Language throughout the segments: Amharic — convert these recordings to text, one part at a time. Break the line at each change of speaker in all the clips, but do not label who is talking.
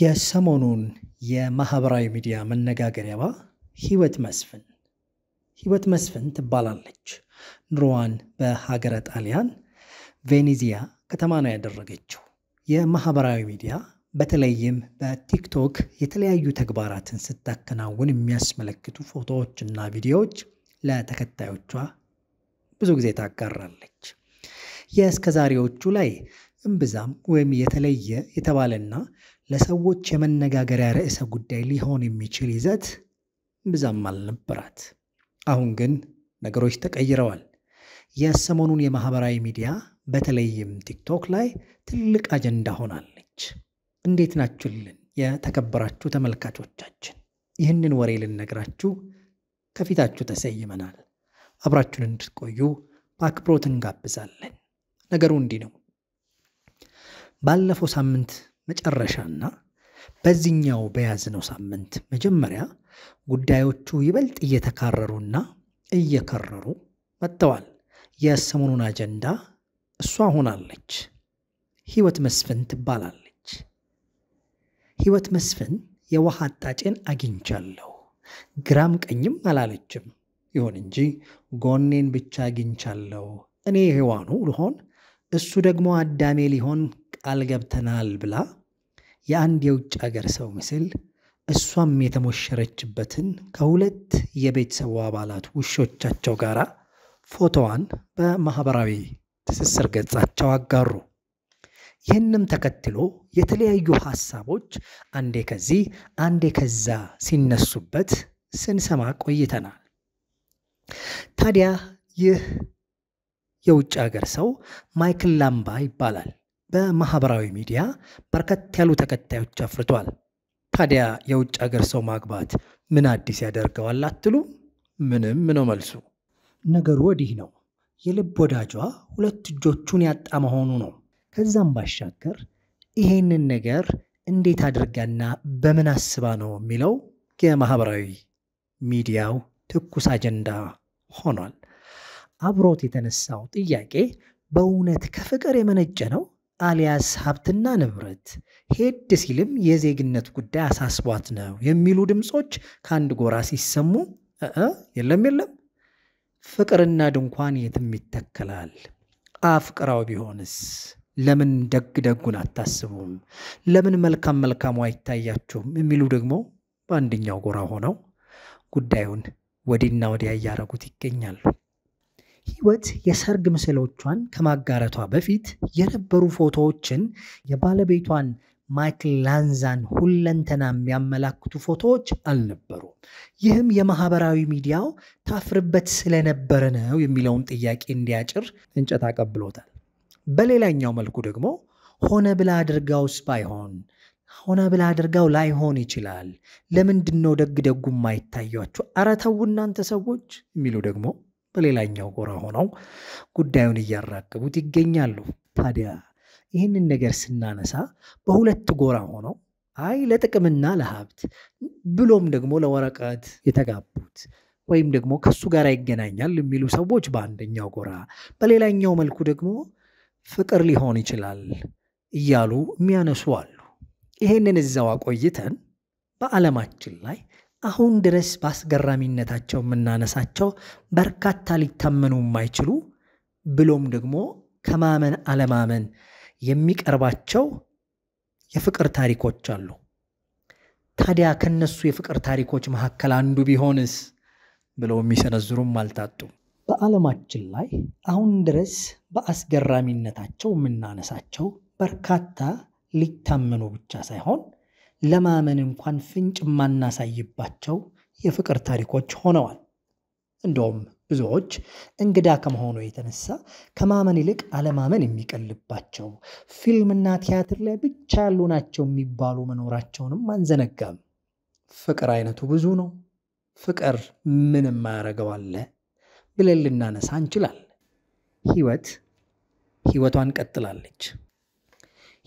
የሰሞኑን የማህበራዊ ሚዲያ መነጋገሪያዋ ህይወት መስፍን ህይወት መስፍን ትባላለች። ኑሮዋን በሀገረ ጣሊያን ቬኔዚያ ከተማ ነው ያደረገችው። የማህበራዊ ሚዲያ በተለይም በቲክቶክ የተለያዩ ተግባራትን ስታከናውን የሚያስመለክቱ ፎቶዎችና ቪዲዮዎች ለተከታዮቿ ብዙ ጊዜ ታጋራለች። የእስከዛሬዎቹ ላይ እምብዛም ወይም የተለየ የተባለና ለሰዎች የመነጋገሪያ ርዕሰ ጉዳይ ሊሆን የሚችል ይዘት ብዛም አልነበራት። አሁን ግን ነገሮች ተቀይረዋል። የሰሞኑን የማህበራዊ ሚዲያ በተለይም ቲክቶክ ላይ ትልቅ አጀንዳ ሆናለች። እንዴት ናችሁልን የተከበራችሁ ተመልካቾቻችን? ይህንን ወሬ ልነግራችሁ ከፊታችሁ ተሰይመናል። አብራችሁን እንድትቆዩ በአክብሮት እንጋብዛለን። ነገሩ እንዲህ ነው። ባለፈው ሳምንት መጨረሻና በዚህኛው በያዝነው ሳምንት መጀመሪያ ጉዳዮቹ ይበልጥ እየተካረሩና እየከረሩ መጥተዋል። የሰሞኑን አጀንዳ እሷ ሆናለች። ህይወት መስፍን ትባላለች። ህይወት መስፍን የውሃ አጣጭን አግኝቻለሁ፣ ግራም ቀኝም አላለችም። ይሁን እንጂ ጎኔን ብቻ አግኝቻለሁ፣ እኔ ሔዋኑ ልሆን፣ እሱ ደግሞ አዳሜ ሊሆን ቃል ገብተናል ብላ የአንድ የውጭ አገር ሰው ምስል እሷም የተሞሸረችበትን ከሁለት የቤተሰቡ አባላት ውሾቻቸው ጋር ፎቶዋን በማኅበራዊ ትስስር ገጻቸው አጋሩ። ይህንም ተከትሎ የተለያዩ ሐሳቦች አንዴ ከዚህ አንዴ ከዛ ሲነሱበት ስንሰማ ቆይተናል። ታዲያ ይህ የውጭ አገር ሰው ማይክል ላምባ ይባላል። በማህበራዊ ሚዲያ በርከት ያሉ ተከታዮች አፍርቷል። ታዲያ የውጭ ሀገር ሰው ማግባት ምን አዲስ ያደርገዋል አትሉ? ምንም ነው መልሱ። ነገሩ ወዲህ ነው። የልብ ወዳጇ ሁለት እጆቹን ያጣ መሆኑ ነው። ከዛም ባሻገር ይሄንን ነገር እንዴት አድርጋና በምን አስባ ነው የሚለው የማህበራዊ ሚዲያው ትኩስ አጀንዳ ሆኗል። አብሮት የተነሳው ጥያቄ በእውነት ከፍቅር የመነጨ ነው አሊያስ ሀብትና ንብረት ሄድ ሲልም የዜግነት ጉዳይ አሳስቧት ነው የሚሉ ድምፆች ከአንድ ጎራ ሲሰሙ የለም የለም ፍቅርና ድንኳን የትም ይተከላል። አፍቅራው ቢሆንስ ለምን ደግ ደጉን አታስቡም? ለምን መልካም መልካሙ አይታያችሁም? የሚሉ ደግሞ በአንደኛው ጎራ ሆነው ጉዳዩን ወዲና ወዲያ እያረጉት ይገኛሉ። ህይወት የሰርግ ምስሎቿን ከማጋረቷ በፊት የነበሩ ፎቶዎችን የባለቤቷን ማይክል ላንዛን ሁለንተና የሚያመላክቱ ፎቶዎች አልነበሩም። ይህም የማህበራዊ ሚዲያው ታፍርበት ስለነበረ ነው የሚለውን ጥያቄ እንዲያጭር እንጨት አቀብሎታል። በሌላኛው መልኩ ደግሞ ሆነ ብላ አድርጋውስ ባይሆን ሆነ ብላ አድርጋው ላይሆን ይችላል። ለምንድን ነው ደግ ደጉ የማይታያችሁ? አረ ተው እናንተ ሰዎች የሚሉ ደግሞ በሌላኛው ጎራ ሆነው ጉዳዩን እያራገቡት ይገኛሉ። ታዲያ ይህንን ነገር ስናነሳ በሁለት ጎራ ሆነው አይ ለጥቅምና ለሀብት ብሎም ደግሞ ለወረቀት የተጋቡት ወይም ደግሞ ከሱ ጋር ይገናኛል የሚሉ ሰዎች በአንደኛው ጎራ፣ በሌላኛው መልኩ ደግሞ ፍቅር ሊሆን ይችላል እያሉ የሚያነሱ አሉ። ይህንን እዛው አቆይተን በዓለማችን ላይ አሁን ድረስ በአስገራሚነታቸው የምናነሳቸው በርካታ ሊታመኑ የማይችሉ ብሎም ደግሞ ከማመን አለማመን የሚቀርባቸው የፍቅር ታሪኮች አሉ። ታዲያ ከነሱ የፍቅር ታሪኮች መካከል አንዱ ቢሆንስ ብለው የሚሰነዝሩም አልታጡም። በዓለማችን ላይ አሁን ድረስ በአስገራሚነታቸው የምናነሳቸው በርካታ ሊታመኑ ብቻ ሳይሆን ለማመን እንኳን ፍንጭ የማናሳይባቸው የፍቅር ታሪኮች ሆነዋል። እንደውም ብዙዎች እንግዳ ከመሆኑ የተነሳ ከማመን ይልቅ አለማመን የሚቀልባቸው ፊልምና ቲያትር ላይ ብቻ ያሉ ናቸው የሚባሉ መኖራቸውንም አንዘነጋም። ፍቅር አይነቱ ብዙ ነው። ፍቅር ምንም አያረገው አለ ብለን ልናነሳ እንችላለን። ህይወት ህይወቷን ቀጥላለች።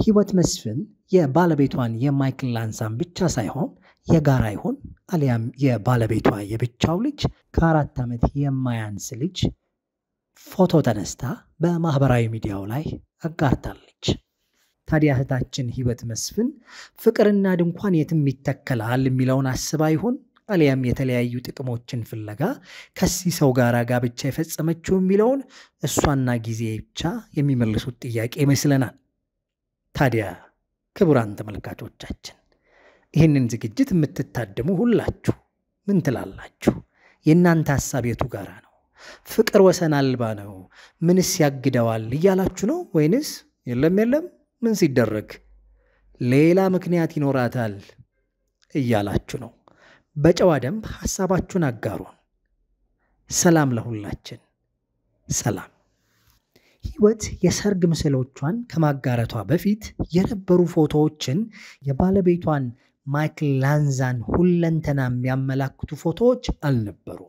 ህይወት መስፍን የባለቤቷን የማይክል ላንሳን ብቻ ሳይሆን የጋራ ይሁን አሊያም የባለቤቷ የብቻው ልጅ ከአራት ዓመት የማያንስ ልጅ ፎቶ ተነስታ በማኅበራዊ ሚዲያው ላይ አጋርታለች። ታዲያ እህታችን ህይወት መስፍን ፍቅርና ድንኳን የትም ይተከላል የሚለውን አስባ ይሆን አሊያም የተለያዩ ጥቅሞችን ፍለጋ ከዚህ ሰው ጋር ጋብቻ የፈጸመችው የሚለውን እሷና ጊዜ ብቻ የሚመልሱት ጥያቄ ይመስለናል። ታዲያ ክቡራን ተመልካቾቻችን ይህንን ዝግጅት የምትታደሙ ሁላችሁ ምን ትላላችሁ? የእናንተ ሀሳብ የቱ ጋራ ነው? ፍቅር ወሰን አልባ ነው፣ ምንስ ያግደዋል እያላችሁ ነው ወይንስ የለም የለም ምን ሲደረግ ሌላ ምክንያት ይኖራታል እያላችሁ ነው? በጨዋ ደንብ ሀሳባችሁን አጋሩን። ሰላም ለሁላችን፣ ሰላም ህይወት የሰርግ ምስሎቿን ከማጋረቷ በፊት የነበሩ ፎቶዎችን የባለቤቷን ማይክል ላንዛን ሁለንተና የሚያመላክቱ ፎቶዎች አልነበሩ።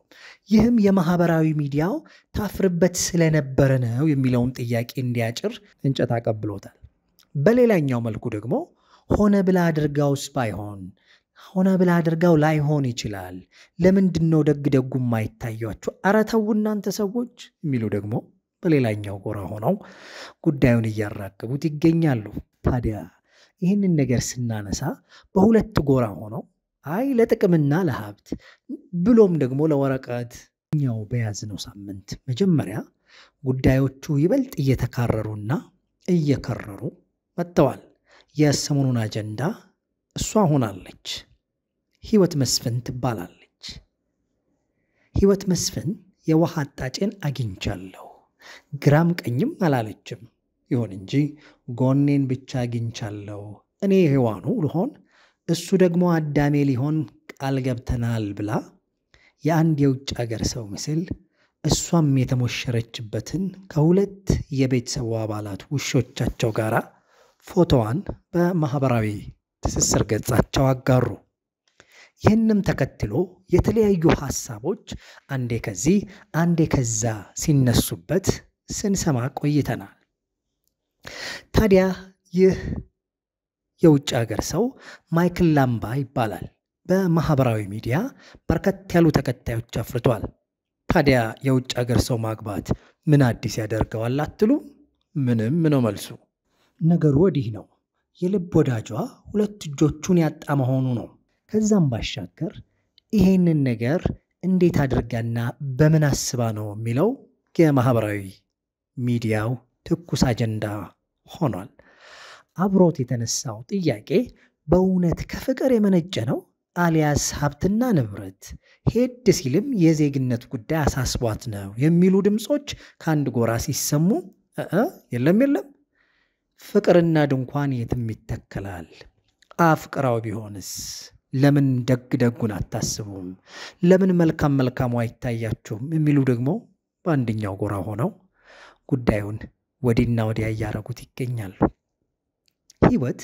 ይህም የማህበራዊ ሚዲያው ታፍርበት ስለነበረ ነው የሚለውን ጥያቄ እንዲያጭር እንጨት አቀብሎታል። በሌላኛው መልኩ ደግሞ ሆነ ብላ አድርጋውስ ባይሆን ሆነ ብላ አድርጋው ላይሆን ይችላል። ለምንድን ነው ደግ ደጉ የማይታያችሁ? አረ ተው እናንተ ሰዎች የሚሉ ደግሞ በሌላኛው ጎራ ሆነው ጉዳዩን እያራገቡት ይገኛሉ። ታዲያ ይህንን ነገር ስናነሳ በሁለት ጎራ ሆነው አይ ለጥቅምና ለሀብት ብሎም ደግሞ ለወረቀት እኛው በያዝነው ሳምንት መጀመሪያ ጉዳዮቹ ይበልጥ እየተካረሩና እየከረሩ መጥተዋል። የሰሞኑን አጀንዳ እሷ ሆናለች። ህይወት መስፍን ትባላለች። ህይወት መስፍን የውሃ አጣጭን አግኝቻለሁ ግራም ቀኝም አላለችም። ይሁን እንጂ ጎኔን ብቻ አግኝቻለሁ፣ እኔ ሔዋኑ ልሆን እሱ ደግሞ አዳሜ ሊሆን ቃል ገብተናል ብላ የአንድ የውጭ አገር ሰው ምስል እሷም የተሞሸረችበትን ከሁለት የቤተሰቡ አባላት ውሾቻቸው ጋር ፎቶዋን በማኅበራዊ ትስስር ገጻቸው አጋሩ። ይህንም ተከትሎ የተለያዩ ሀሳቦች አንዴ ከዚህ አንዴ ከዛ ሲነሱበት ስንሰማ ቆይተናል። ታዲያ ይህ የውጭ ሀገር ሰው ማይክል ላምባ ይባላል። በማህበራዊ ሚዲያ በርከት ያሉ ተከታዮች አፍርቷል። ታዲያ የውጭ ሀገር ሰው ማግባት ምን አዲስ ያደርገዋል አትሉ? ምንም ነው መልሱ። ነገሩ ወዲህ ነው። የልብ ወዳጇ ሁለት እጆቹን ያጣ መሆኑ ነው። ከዛም ባሻገር ይሄንን ነገር እንዴት አድርጋና በምን አስባ ነው የሚለው የማህበራዊ ሚዲያው ትኩስ አጀንዳ ሆኗል። አብሮት የተነሳው ጥያቄ በእውነት ከፍቅር የመነጨ ነው አሊያስ ሀብትና ንብረት ሄድ ሲልም የዜግነት ጉዳይ አሳስቧት ነው የሚሉ ድምፆች ከአንድ ጎራ ሲሰሙ የለም የለም ፍቅርና ድንኳን የትም ይተከላል አፍቅራው ቢሆንስ ለምን ደግ ደጉን አታስቡም? ለምን መልካም መልካሙ አይታያችሁም? የሚሉ ደግሞ በአንደኛው ጎራ ሆነው ጉዳዩን ወዲና ወዲያ እያረጉት ይገኛሉ። ህይወት